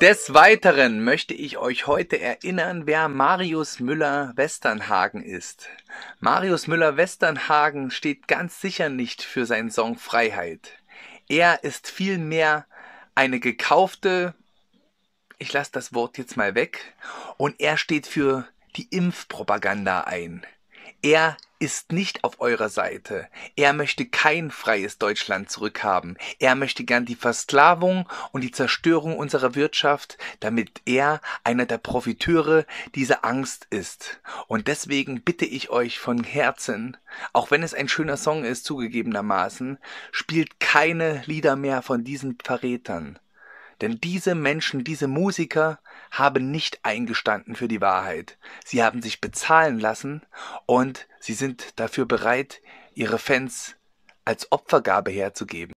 Des Weiteren möchte ich euch heute erinnern, wer Marius Müller-Westernhagen ist. Marius Müller-Westernhagen steht ganz sicher nicht für seinen Song Freiheit. Er ist vielmehr eine gekaufte, ich lasse das Wort jetzt mal weg, und er steht für die Impfpropaganda ein. Er ist nicht auf eurer Seite. Er möchte kein freies Deutschland zurückhaben. Er möchte gern die Versklavung und die Zerstörung unserer Wirtschaft, damit er einer der Profiteure dieser Angst ist. Und deswegen bitte ich euch von Herzen, auch wenn es ein schöner Song ist, zugegebenermaßen, spielt keine Lieder mehr von diesen Verrätern. Denn diese Menschen, diese Musiker haben nicht eingestanden für die Wahrheit. Sie haben sich bezahlen lassen und sie sind dafür bereit, ihre Fans als Opfergabe herzugeben.